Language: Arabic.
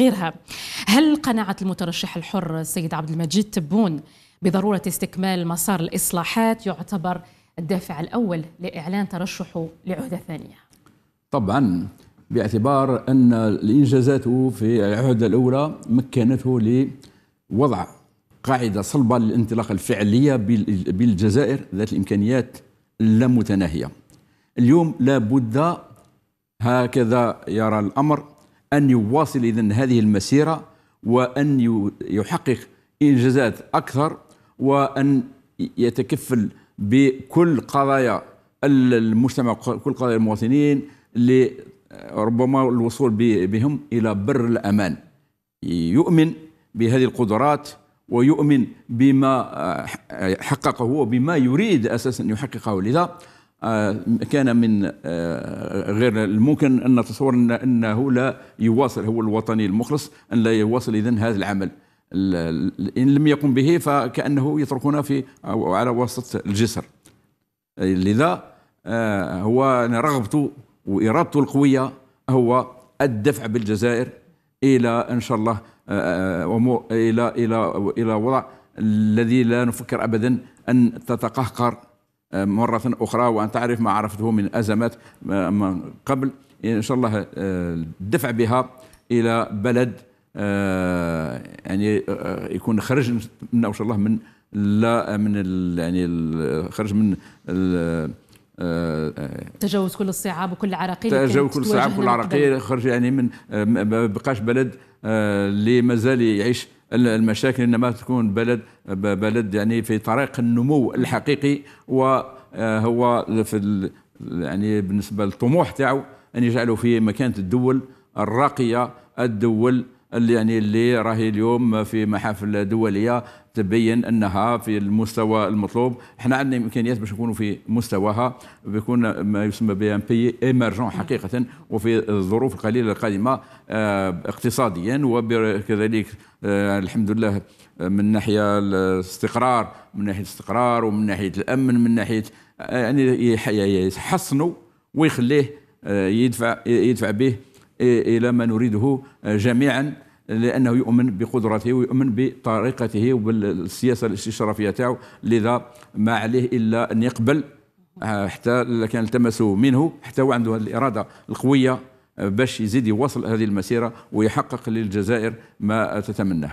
غيرها هل قناعة المترشح الحر السيد عبد المجيد تبون بضرورة استكمال مسار الإصلاحات يعتبر الدافع الأول لإعلان ترشحه لعهدة ثانية طبعا باعتبار أن الإنجازات في العهدة الأولى مكنته لوضع قاعدة صلبة للانطلاقة الفعلية بالجزائر ذات الإمكانيات اللامتناهية اليوم لابد هكذا يرى الأمر أن يواصل إذا هذه المسيرة وأن يحقق إنجازات أكثر وأن يتكفل بكل قضايا المجتمع كل قضايا المواطنين لربما الوصول بهم إلى بر الأمان يؤمن بهذه القدرات ويؤمن بما آه، حققه وبما يريد أساسا يحققه لذا آه، كان من آه، غير الممكن ان نتصور إن انه لا يواصل هو الوطني المخلص ان لا يواصل اذا هذا العمل ان لم يقم به فكانه يتركنا في على وسط الجسر لذا آه، هو رغبته وارادته القويه هو الدفع بالجزائر الى ان شاء الله الى الى الى وضع الذي لا نفكر ابدا ان تتقهقر مرة أخرى وأن تعرف ما عرفته من أزمات آه، قبل يعني إن شاء الله آه، الدفع بها إلى بلد آه، يعني يكون خرج إن شاء الله من لا من يعني خرج من تجاوز كل الصعاب وكل العراقيل تجاوز كل الصعاب وكل العراقيل خرج يعني من ما بقاش بلد آه، اللي مازال يعيش المشاكل انما تكون بلد بلد يعني في طريق النمو الحقيقي وهو آه، في يعني بالنسبه للطموح تاعو ان يجعله في مكانه الدول الراقيه الدول اللي يعني اللي راهي اليوم في محافل دوليه تبين انها في المستوى المطلوب احنا عندنا امكانيات باش نكونوا في مستواها بيكون ما يسمى بان بي ايمرجون حقيقه وفي الظروف القليله القادمه آه، اقتصاديا وكذلك آه، الحمد لله من ناحيه الاستقرار من ناحيه الاستقرار ومن ناحيه الامن من ناحيه آه، يعني يحصنوا ويخليه يدفع يدفع به الى ما نريده جميعا لانه يؤمن بقدرته ويؤمن بطريقته وبالسياسه الاستشرافيه تاعو لذا ما عليه الا ان يقبل آه، حتى كان التمسوا منه حتى هو عنده الاراده القويه آه، باش يزيد يواصل هذه المسيره ويحقق للجزائر ما تتمناه